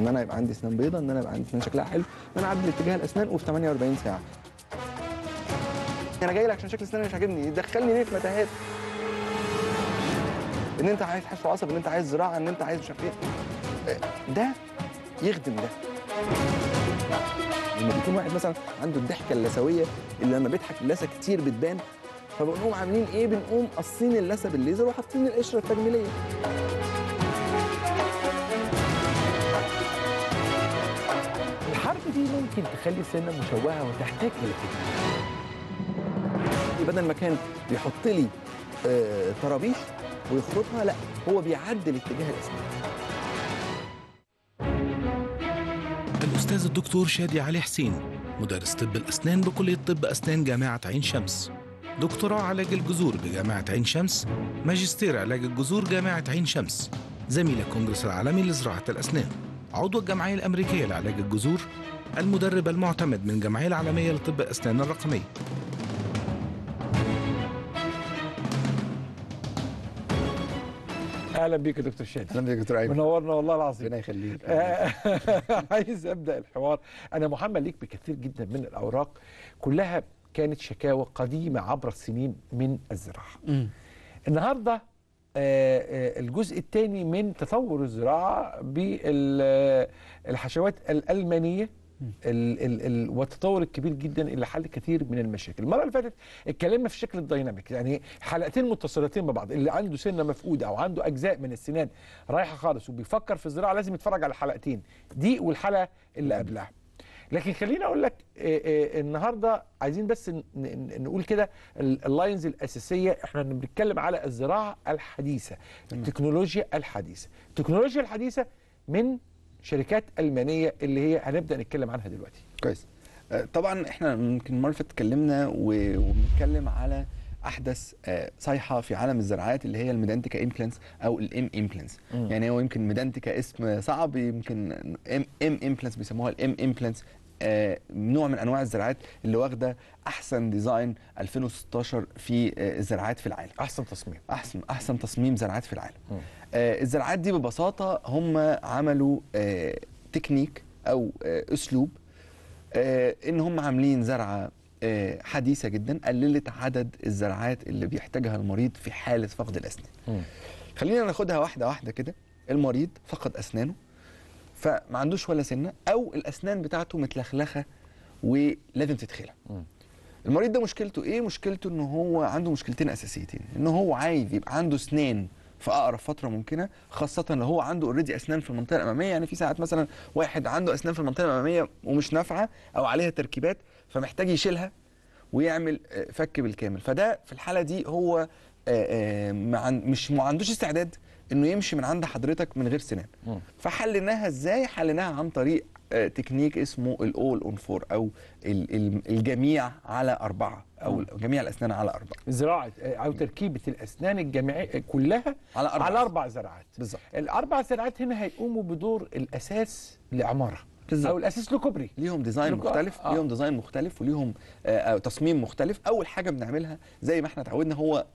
ان انا يبقى عندي اسنان بيضاء ان انا يبقى عندي اسنان شكلها حلو ان انا اعدل اتجاه الاسنان وفي 48 ساعه انا جاي لك عشان شكل اسناني مش عاجبني دخلني ليه في متاهات ان انت عايز حشو عصب ان انت عايز زراعه ان انت عايز مش عارف ايه ده يخدم ده لما بيكون واحد مثلا عنده الضحكه اللثويه اللي لما بيضحك اللثه كتير بتبان فبنقوم عاملين ايه بنقوم قصين اللثه بالليزر وحاطين القشره التجميليه الحاجه دي ممكن تخلي السنه مشوهه وتحتاج الى بدل ما كان بيحط لي طرابيش آه، ترابيش ويخرطها لا هو بيعدل اتجاه الاسنان الأستاذ الدكتور شادي علي حسين مدرس طب الأسنان بكلية طب أسنان جامعة عين شمس دكتوراه علاج الجذور بجامعة عين شمس ماجستير علاج الجذور جامعة عين شمس زميل الكونغرس العالمي لزراعة الأسنان عضو الجمعية الأمريكية لعلاج الجذور المدرب المعتمد من الجمعية العالمية لطب أسنان الرقمية اهلا بيك يا دكتور شادي اهلا بيك يا دكتور ايمن منورنا والله العظيم ربنا يخليك عايز ابدا الحوار انا محمل ليك بكثير جدا من الاوراق كلها كانت شكاوى قديمه عبر السنين من الزراعه النهارده آه، آه، الجزء الثاني من تطور الزراعه بالحشوات الالمانيه ال ال ال والتطور الكبير جدا اللي حل كثير من المشاكل المره اللي فاتت اتكلمنا في شكل الديناميك يعني حلقتين متصلتين ببعض اللي عنده سنه مفقوده او عنده اجزاء من السنان رايحه خالص وبيفكر في الزراعه لازم يتفرج على الحلقتين دي والحلقه اللي قبلها لكن خليني اقول لك آه، آه، النهارده عايزين بس نقول كده اللاينز الاساسيه احنا بنتكلم على الزراعه الحديثه التكنولوجيا الحديثه التكنولوجيا الحديثه من شركات المانيه اللي هي هنبدا نتكلم عنها دلوقتي كويس آه، طبعا احنا يمكن مره اتكلمنا وبنتكلم على احدث صيحه في عالم الزراعات اللي هي الميدانتيكا امبلانس او الام امبلانس يعني هو يمكن ميدانتيكا اسم صعب يمكن ام امبلانس بيسموها الام امبلانس آه، نوع من انواع الزراعات اللي واخده احسن ديزاين 2016 في آه، الزراعات في العالم احسن تصميم احسن احسن تصميم زراعات في العالم م. آه، الزراعات دي ببساطه هم عملوا تكنيك او اسلوب ان هم عاملين زرعه حديثه جدا قللت عدد الزرعات اللي بيحتاجها المريض في حاله فقد الاسنان خلينا ناخدها واحده واحده كده المريض فقد اسنانه فما عندوش ولا سنه او الاسنان بتاعته متلخلخه ولازم تتخلع المريض ده مشكلته ايه مشكلته ان هو عنده مشكلتين اساسيتين ان هو عايز يبقى عنده اسنان في اقرب فتره ممكنه خاصه لو هو عنده اوريدي اسنان في المنطقه الاماميه يعني في ساعات مثلا واحد عنده اسنان في المنطقه الاماميه ومش نافعه او عليها تركيبات فمحتاج يشيلها ويعمل آه، فك بالكامل فده في الحاله دي هو آه، آه، مش ما عندوش استعداد انه يمشي من عند حضرتك من غير سنان فحلناها ازاي حلناها عن طريق آه، تكنيك اسمه الاول اون فور او الجميع على اربعه او جميع الاسنان على اربعه زراعه آه، او تركيبه الاسنان الجامعيه كلها على اربع على اربع زراعات بالظبط الاربع زراعات هنا هيقوموا بدور الاساس لعماره بالزبط. او الاساس له كوبري ليهم ديزاين مختلف آه. ليهم ديزاين مختلف وليهم آه،, آه تصميم مختلف اول حاجه بنعملها زي ما احنا اتعودنا هو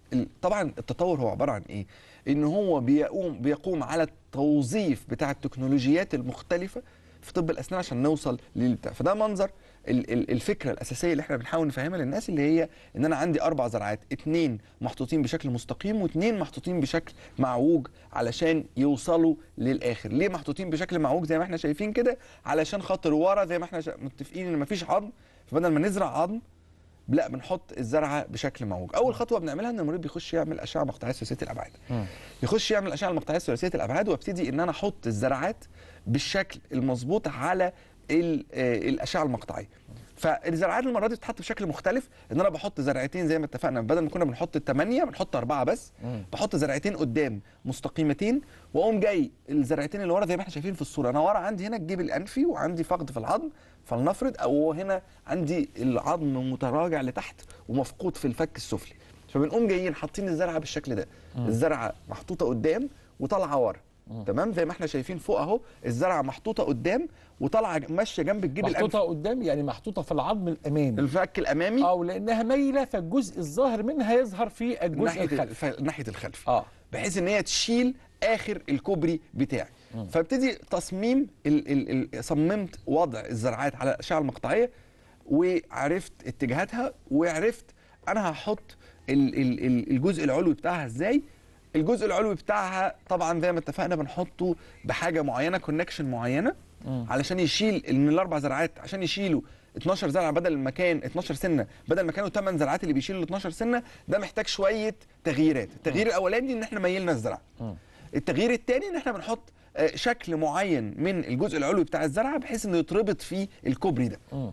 طبعا التطور هو عباره عن ايه ان هو بيقوم بيقوم على التوظيف بتاع التكنولوجيات المختلفه في طب الاسنان عشان نوصل للبتاع فده منظر الفكره الاساسيه اللي احنا بنحاول نفهمها للناس اللي هي ان انا عندي اربع زرعات اثنين محطوطين بشكل مستقيم واثنين محطوطين بشكل معوج علشان يوصلوا للاخر ليه محطوطين بشكل معوج زي ما احنا شايفين كده علشان خاطر ورا زي ما احنا متفقين ان مفيش عظم فبدل ما نزرع عظم لا بنحط الزرعه بشكل معوج اول خطوه بنعملها ان المريض بيخش يعمل اشعه مقطعيه ثلاثيه الابعاد يخش يعمل اشعه مقطعيه ثلاثيه الابعاد وابتدي ان انا احط الزرعات بالشكل المظبوط على آه، الاشعه المقطعيه فالزرعات المره دي بتتحط بشكل مختلف ان انا بحط زرعتين زي ما اتفقنا بدل ما كنا بنحط الثمانيه بنحط اربعه بس مم. بحط زرعتين قدام مستقيمتين واقوم جاي الزرعتين اللي ورا زي ما احنا شايفين في الصوره انا ورا عندي هنا الجيب الانفي وعندي فقد في العظم فلنفرض او هنا عندي العظم متراجع لتحت ومفقود في الفك السفلي فبنقوم جايين حاطين الزرعه بالشكل ده مم. الزرعه محطوطه قدام وطالعه ورا تمام زي ما احنا شايفين فوق اهو الزرعه محطوطه قدام وطالعه ماشيه جنب الجيب الامامي محطوطه قدام يعني محطوطه في العظم الامامي الفك الامامي اه لانها مايله فالجزء الظاهر منها يظهر في الجزء ناحية الخلفي ناحيه الخلفي اه بحيث ان هي تشيل اخر الكوبري بتاعي فابتدي تصميم ال ال ال صممت وضع الزرعات على الاشعه المقطعيه وعرفت اتجاهاتها وعرفت انا هحط ال ال الجزء العلوي بتاعها ازاي الجزء العلوي بتاعها طبعا زي ما اتفقنا بنحطه بحاجه معينه كونكشن معينه مم. علشان يشيل من الاربع زرعات عشان يشيلوا 12 زرعه بدل ما كان 12 سنه بدل ما كانوا 8 زرعات اللي بيشيلوا 12 سنه ده محتاج شويه تغييرات التغيير الاولاني ان احنا ميلنا الزرع التغيير الثاني ان احنا بنحط آه، شكل معين من الجزء العلوي بتاع الزرعه بحيث انه يتربط في الكوبري ده مم.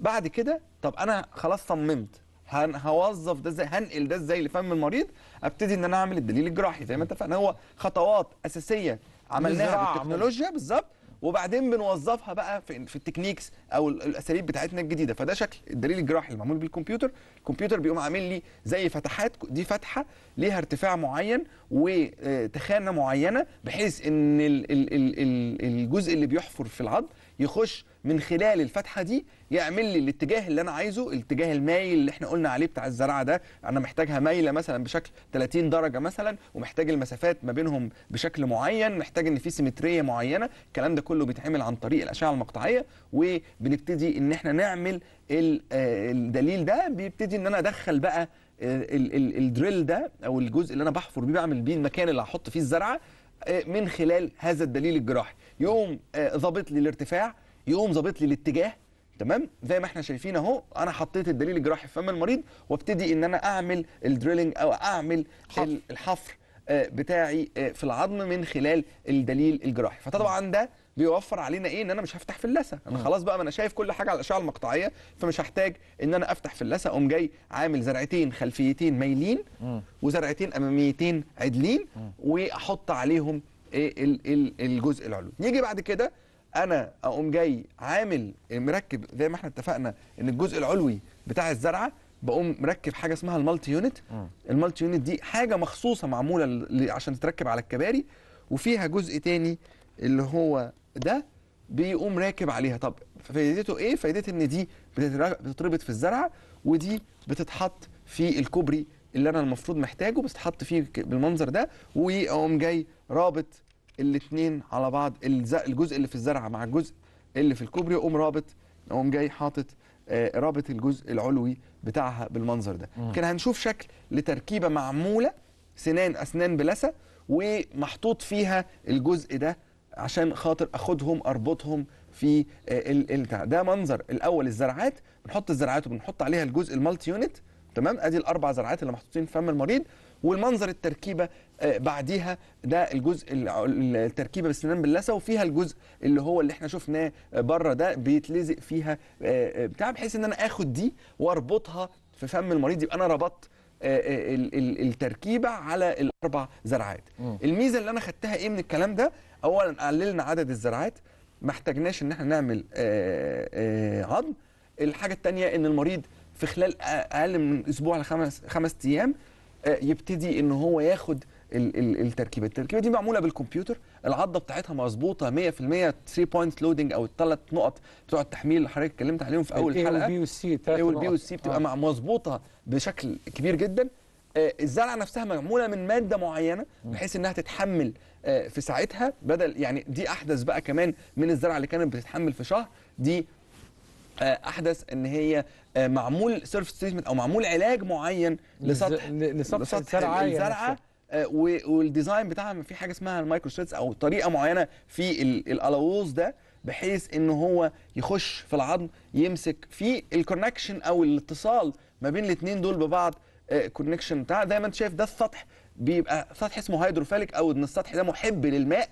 بعد كده طب انا خلاص صممت هوظف ده ازاي هنقل ده ازاي لفم المريض ابتدي ان انا اعمل الدليل الجراحي زي ما اتفقنا هو خطوات اساسيه عملناها بالتكنولوجيا بالظبط وبعدين بنوظفها بقى في, في التكنيكس او الاساليب بتاعتنا الجديده فده شكل الدليل الجراحي اللي معمول بالكمبيوتر الكمبيوتر بيقوم عامل لي زي فتحات دي فتحه ليها ارتفاع معين وتخانه معينه بحيث ان الجزء اللي بيحفر في العظم يخش من خلال الفتحه دي يعمل لي الاتجاه اللي انا عايزه الاتجاه المايل اللي احنا قلنا عليه بتاع الزراعه ده انا محتاجها مايله مثلا بشكل 30 درجه مثلا ومحتاج المسافات ما بينهم بشكل معين محتاج ان في سيمتريه معينه الكلام ده كله بيتعمل عن طريق الاشعه المقطعيه وبنبتدي ان احنا نعمل آه، الدليل ده بيبتدي ان انا ادخل بقى الدريل ده او الجزء اللي انا بحفر بيه بعمل بيه المكان اللي هحط فيه الزرعه آه، من خلال هذا الدليل الجراحي يقوم ظابط آه، لي الارتفاع يقوم ظابط لي الاتجاه تمام زي ما احنا شايفين اهو انا حطيت الدليل الجراحي في فم المريض وابتدي ان انا اعمل الدريلنج او اعمل حفر. الحفر آه، بتاعي في العظم من خلال الدليل الجراحي فطبعا ده بيوفر علينا ايه ان انا مش هفتح في اللثه انا اه. خلاص بقى ما انا شايف كل حاجه على الاشعه المقطعيه فمش هحتاج ان انا افتح في اللثه اقوم جاي عامل زرعتين خلفيتين مايلين اه. وزرعتين اماميتين عدلين اه. واحط عليهم إيه؟ الجزء العلوي نيجي بعد كده انا اقوم جاي عامل مركب زي ما احنا اتفقنا ان الجزء العلوي بتاع الزرعه بقوم مركب حاجه اسمها المالتي يونت المالتي يونت دي حاجه مخصوصه معموله عشان تتركب على الكباري وفيها جزء تاني اللي هو ده بيقوم راكب عليها طب فايدته ايه فايدته ان دي بتتربط في الزرع ودي بتتحط في الكوبري اللي انا المفروض محتاجه بتتحط فيه بالمنظر ده واقوم جاي رابط الاثنين على بعض الجزء اللي في الزرعه مع الجزء اللي في الكوبري اقوم رابط اقوم جاي حاطط آه، رابط الجزء العلوي بتاعها بالمنظر ده كان هنشوف شكل لتركيبه معموله سنان اسنان بلسه ومحطوط فيها الجزء ده عشان خاطر اخدهم اربطهم في آه، البتاع ده منظر الاول الزرعات بنحط الزرعات وبنحط عليها الجزء المالتي يونت تمام ادي الاربع زرعات اللي محطوطين في فم المريض والمنظر التركيبه آه، بعديها ده الجزء التركيبه بالسنان باللثه وفيها الجزء اللي هو اللي احنا شفناه بره ده بيتلزق فيها آه، بتاع بحيث ان انا اخد دي واربطها في فم المريض يبقى انا ربطت التركيبه على الاربع زرعات الميزه اللي انا خدتها ايه من الكلام ده اولا قللنا عدد الزراعات ما احتاجناش ان احنا نعمل آه، آه، عظم الحاجه الثانيه ان المريض في خلال اقل من اسبوع لخمس خمس ايام آه، يبتدي ان هو ياخد التركيبه التركيبه دي معموله بالكمبيوتر العضه بتاعتها مظبوطه 100% 3 بوينت لودنج او الثلاث نقط بتوع التحميل اللي حضرتك اتكلمت عليهم في اول الحلقه البي والسي الثلاث والبي والسي بتبقى آه. مظبوطه بشكل كبير جدا الزرعه نفسها معموله من ماده معينه بحيث انها تتحمل آه، في ساعتها بدل يعني دي احدث بقى كمان من الزرعه اللي كانت بتتحمل في شهر دي آه، احدث ان هي آه، معمول سيرفس تريتمنت او معمول علاج معين لسطح لسطح, لسطح الزرعه, يعني الزرعة والديزاين بتاعها في حاجه اسمها المايكرو او طريقه معينه في الالوز ده بحيث ان هو يخش في العظم يمسك في الكونكشن او الاتصال ما بين الاثنين دول ببعض كونكشن بتاع زي ما انت شايف ده السطح بيبقى سطح اسمه هيدروفاليك او ان السطح ده محب للماء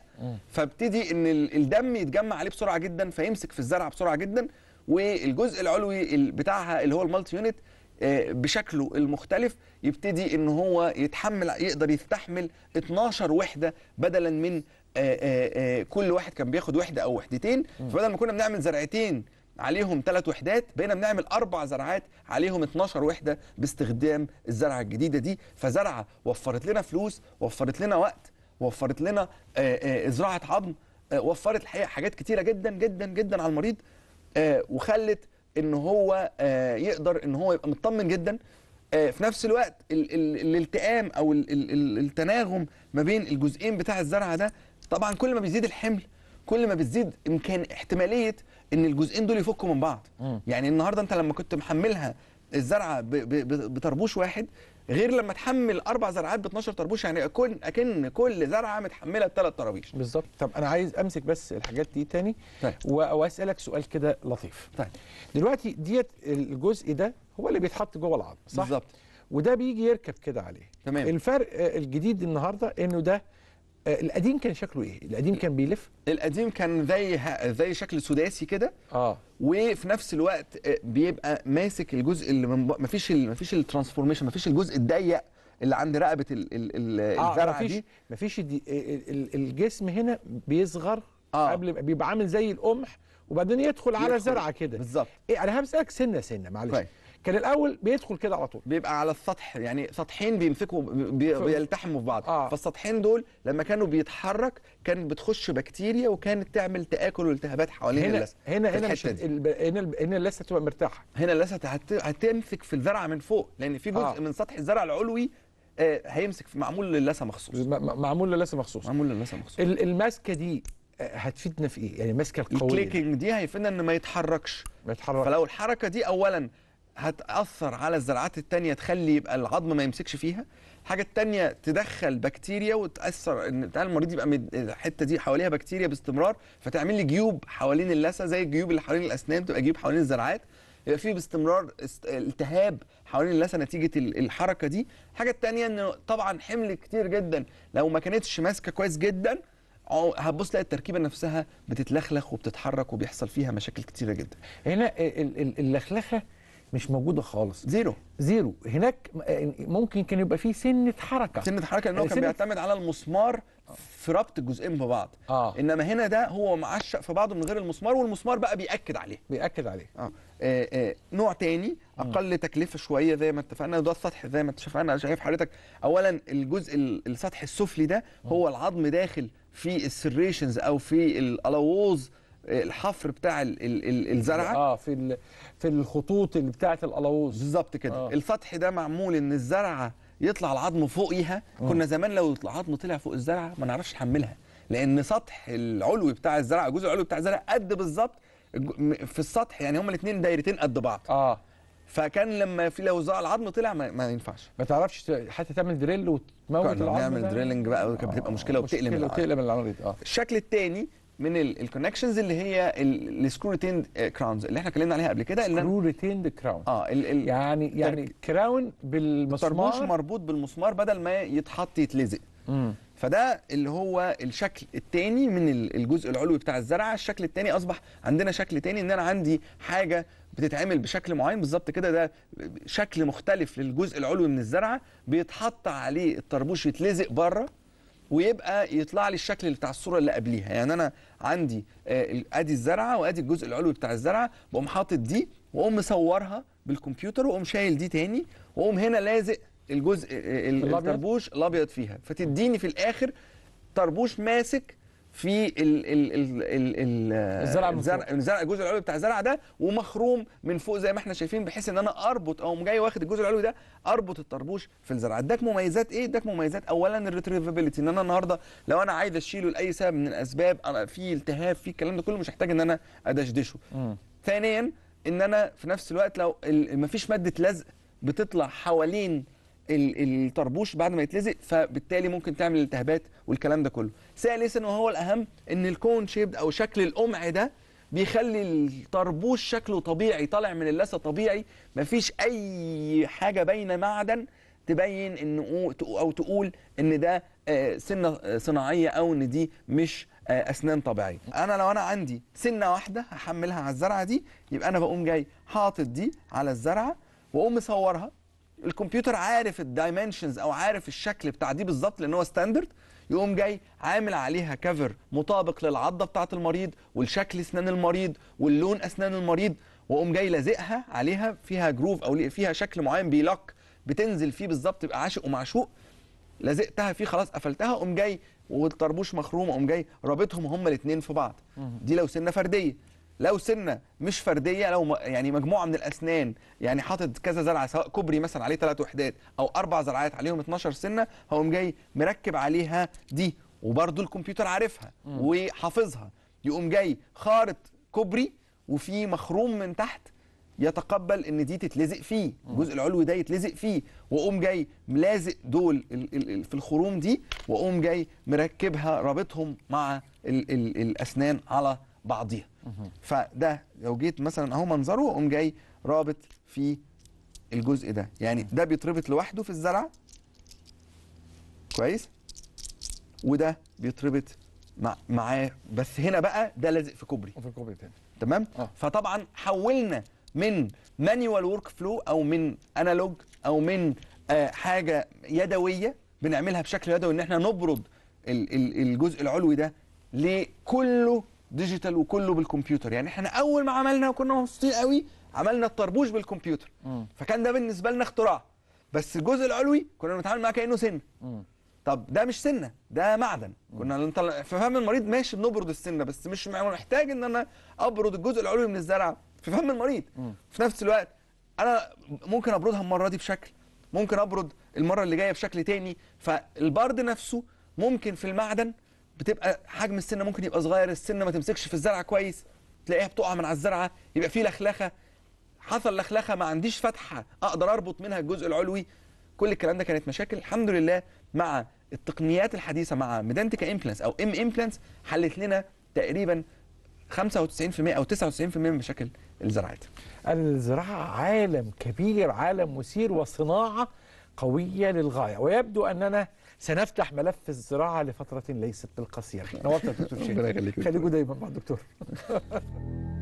فابتدي ان الدم يتجمع عليه بسرعه جدا فيمسك في الزرعه بسرعه جدا والجزء العلوي بتاعها اللي هو المالتي يونت آه، بشكله المختلف يبتدي ان هو يتحمل يقدر يستحمل 12 وحده بدلا من آه، آه، كل واحد كان بياخد وحده او وحدتين فبدل ما كنا بنعمل زرعتين عليهم ثلاث وحدات بقينا بنعمل اربع زرعات عليهم 12 وحده باستخدام الزرعه الجديده دي فزرعه وفرت لنا فلوس وفرت لنا وقت وفرت لنا آه، آه، زراعه عظم آه، وفرت الحقيقه حاجات كتيره جدا جدا جدا على المريض وخلت ان هو يقدر ان هو يبقى مطمن جدا في نفس الوقت الالتئام او التناغم ما بين الجزئين بتاع الزرعه ده طبعا كل ما بيزيد الحمل كل ما بتزيد امكان احتماليه ان الجزئين دول يفكوا من بعض م. يعني النهارده انت لما كنت محملها الزرعه بطربوش واحد غير لما تحمل اربع زرعات ب 12 طربوش يعني اكن اكن كل زرعه متحمله بثلاث طرابيش بالظبط طب انا عايز امسك بس الحاجات دي تاني طيب. واسالك سؤال كده لطيف طيب دلوقتي ديت الجزء ده هو اللي بيتحط جوه العظم صح بالظبط وده بيجي يركب كده عليه تمام الفرق الجديد النهارده انه ده آه، القديم كان شكله ايه؟ القديم كان بيلف؟ القديم كان زي زي شكل سداسي كده اه وفي نفس الوقت آه، بيبقى ماسك الجزء اللي من ب... مفيش ال... مفيش الترانسفورميشن مفيش الجزء الضيق اللي عند رقبه ال... ال... ال آه دي مفيش دي... آه، الجسم هنا بيصغر آه. قبل بيبقى عامل زي القمح وبعدين يدخل, يدخل على زرعه كده بالظبط إيه انا همسك سنه سنه معلش طيب. كان الاول بيدخل كده على طول بيبقى على السطح يعني سطحين بيمسكوا بي... بيلتحموا في بعض آه. فالسطحين دول لما كانوا بيتحرك كان بتخش بكتيريا وكانت تعمل تاكل والتهابات حوالين هنا اللثه هنا هنا مش الب... هنا هنا اللثه تبقى مرتاحه هنا اللثه هت... هتمسك في الزرعه من فوق لان في جزء آه. من سطح الزرع العلوي آه هيمسك في معمول للثه مخصوص معمول للثه مخصوص معمول للثه مخصوص الماسكه دي آه، هتفيدنا في ايه؟ يعني الماسكه القويه الكليكنج دي هيفيدنا ان ما يتحركش ما يتحركش فلو الحركه دي اولا هتاثر على الزرعات الثانيه تخلي يبقى العظم ما يمسكش فيها الحاجه الثانيه تدخل بكتيريا وتاثر ان بتاع المريض يبقى الحته دي حواليها بكتيريا باستمرار فتعمل لي جيوب حوالين اللثه زي الجيوب اللي حوالين الاسنان تبقى جيوب حوالين الزرعات يبقى فيه باستمرار التهاب حوالين اللثه نتيجه الحركه دي الحاجه الثانيه ان طبعا حمل كتير جدا لو ما كانتش ماسكه كويس جدا هتبص تلاقي التركيبه نفسها بتتلخلخ وبتتحرك وبيحصل فيها مشاكل كتيره جدا هنا اللخلخه مش موجوده خالص زيرو زيرو هناك ممكن كان يبقى فيه سنه حركه سنه حركه لان هو يعني كان بيعتمد على المسمار في ربط الجزئين ببعض آه. انما هنا ده هو معشق في بعضه من غير المسمار والمسمار بقى بياكد عليه بياكد عليه آه. آه آه. نوع تاني اقل م. تكلفه شويه زي ما اتفقنا وده السطح زي ما اتفقنا شايف حضرتك اولا الجزء السطح السفلي ده هو العظم داخل في السريشنز او في الالووز الحفر بتاع ال ال ال الزرعه اه في في الخطوط اللي بتاعه القلاووز بالظبط كده آه. الفتح ده معمول ان الزرعه يطلع العظم فوقيها اه. كنا زمان لو العظم طلع فوق الزرعه ما نعرفش نحملها لان سطح العلوي بتاع الزرعه الجزء العلوي بتاع الزرعه قد بالظبط في السطح يعني هما الاثنين دايرتين قد بعض اه فكان لما في لو العظم طلع ما, ما ينفعش ما تعرفش حتى تعمل دريل وتموت العظم نعمل دريلنج بقى كانت بتبقى مشكله وبتقلم العمليه وبتقلم العمليه اه الشكل الثاني من الكونكشنز اللي هي السكرو ريتيند كراونز اللي احنا اتكلمنا عليها قبل كده سكرو ريتيند كراون اه الـ الـ يعني يعني كراون بالمسمار مربوط بالمسمار بدل ما يتحط يتلزق فده اللي هو الشكل الثاني من الجزء العلوي بتاع الزرعه الشكل الثاني اصبح عندنا شكل ثاني ان انا عندي حاجه بتتعمل بشكل معين بالظبط كده ده شكل مختلف للجزء العلوي من الزرعه بيتحط عليه الطربوش يتلزق بره ويبقى يطلع لي الشكل بتاع الصوره اللي قبليها يعني انا عندي آه، ادي الزرعه وادي الجزء العلوي بتاع الزرعه بقوم حاطط دي واقوم مصورها بالكمبيوتر واقوم شايل دي تاني واقوم هنا لازق الجزء آه، آه، الطربوش الابيض فيها فتديني في الاخر طربوش ماسك في ال ال ال ال ال الزرع الزرع, الزرع الجزء العلوي بتاع الزرع ده ومخروم من فوق زي ما احنا شايفين بحيث ان انا اربط او جاي واخد الجزء العلوي ده اربط الطربوش في الزرع اداك مميزات ايه اداك مميزات اولا الريتريفابيلتي ان انا النهارده لو انا عايز اشيله لاي سبب من الاسباب انا في التهاب في الكلام ده كله مش هحتاج ان انا ادشدشه ثانيا ان انا في نفس الوقت لو مفيش ماده لزق بتطلع حوالين الطربوش بعد ما يتلزق فبالتالي ممكن تعمل التهابات والكلام ده كله ثالثا وهو الاهم ان الكون شيبد او شكل القمع ده بيخلي الطربوش شكله طبيعي طالع من اللثه طبيعي مفيش اي حاجه باينه معدن تبين ان او تقول ان ده آه، سنه آه، صناعيه او ان دي مش آه، اسنان طبيعيه انا لو انا عندي سنه واحده هحملها على الزرعه دي يبقى انا بقوم جاي حاطط دي على الزرعه واقوم مصورها الكمبيوتر عارف الدايمنشنز او عارف الشكل بتاع دي بالظبط لان هو ستاندرد يقوم جاي عامل عليها كفر مطابق للعضه بتاعه المريض والشكل اسنان المريض واللون اسنان المريض واقوم جاي لازقها عليها فيها جروف او فيها شكل معين بيلوك بتنزل فيه بالظبط تبقى عاشق ومعشوق لزقتها فيه خلاص قفلتها قوم جاي والطربوش مخروم قوم جاي رابطهم هما الاثنين في بعض دي لو سنه فرديه لو سنه مش فرديه لو يعني مجموعه من الاسنان يعني حاطط كذا زرعه سواء كوبري مثلا عليه ثلاث وحدات او اربع زرعات عليهم 12 سنه هقوم جاي مركب عليها دي وبرده الكمبيوتر عارفها وحافظها يقوم جاي خارط كوبري وفي مخروم من تحت يتقبل ان دي تتلزق فيه الجزء العلوي ده يتلزق فيه واقوم جاي ملازق دول في الخروم دي واقوم جاي مركبها رابطهم مع الاسنان على بعضيها فده لو جيت مثلا اهو منظره قوم جاي رابط في الجزء ده يعني ده بيتربط لوحده في الزرع كويس وده بيتربط مع معاه بس هنا بقى ده لازق في كوبري وفي كوبري تاني تمام آه. فطبعا حولنا من مانيوال ورك فلو او من انالوج او من آه حاجه يدويه بنعملها بشكل يدوي ان احنا نبرد الجزء العلوي ده لكله ديجيتال وكله بالكمبيوتر يعني احنا اول ما عملنا كنا مبسوطين قوي عملنا الطربوش بالكمبيوتر فكان ده بالنسبه لنا اختراع بس الجزء العلوي كنا بنتعامل معاه كانه سن طب ده مش سنه ده معدن كنا نطلع في فهم المريض ماشي بنبرد السنه بس مش محتاج ان انا ابرد الجزء العلوي من الزرع في فهم المريض في نفس الوقت انا ممكن ابردها المره دي بشكل ممكن ابرد المره اللي جايه بشكل تاني فالبرد نفسه ممكن في المعدن بتبقى حجم السنه ممكن يبقى صغير السنه ما تمسكش في الزرعه كويس تلاقيها بتقع من على الزرعه يبقى في لخلخه حصل لخلخه ما عنديش فتحه اقدر اربط منها الجزء العلوي كل الكلام ده كانت مشاكل الحمد لله مع التقنيات الحديثه مع ميدانتيكا امبلانس او ام امبلانس حلت لنا تقريبا 95% او 99% من مشاكل الزراعات. الزراعه عالم كبير عالم مثير وصناعه قويه للغايه ويبدو اننا سنفتح ملف الزراعة لفترة ليست بالقصير نورتنا دكتور شيخ خليكوا دايما مع الدكتور